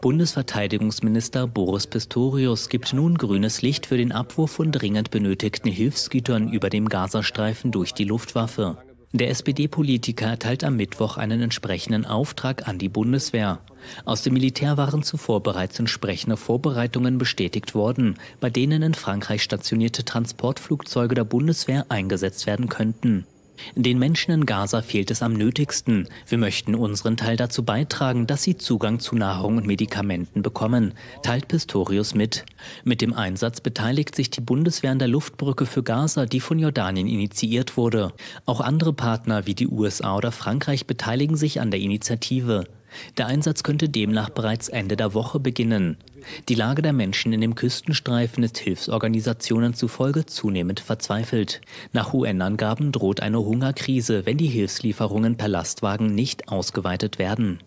Bundesverteidigungsminister Boris Pistorius gibt nun grünes Licht für den Abwurf von dringend benötigten Hilfsgütern über dem Gazastreifen durch die Luftwaffe. Der SPD-Politiker erteilt am Mittwoch einen entsprechenden Auftrag an die Bundeswehr. Aus dem Militär waren zuvor bereits entsprechende Vorbereitungen bestätigt worden, bei denen in Frankreich stationierte Transportflugzeuge der Bundeswehr eingesetzt werden könnten. Den Menschen in Gaza fehlt es am nötigsten. Wir möchten unseren Teil dazu beitragen, dass sie Zugang zu Nahrung und Medikamenten bekommen, teilt Pistorius mit. Mit dem Einsatz beteiligt sich die Bundeswehr an der Luftbrücke für Gaza, die von Jordanien initiiert wurde. Auch andere Partner wie die USA oder Frankreich beteiligen sich an der Initiative. Der Einsatz könnte demnach bereits Ende der Woche beginnen. Die Lage der Menschen in dem Küstenstreifen ist Hilfsorganisationen zufolge zunehmend verzweifelt. Nach UN-Angaben droht eine Hungerkrise, wenn die Hilfslieferungen per Lastwagen nicht ausgeweitet werden.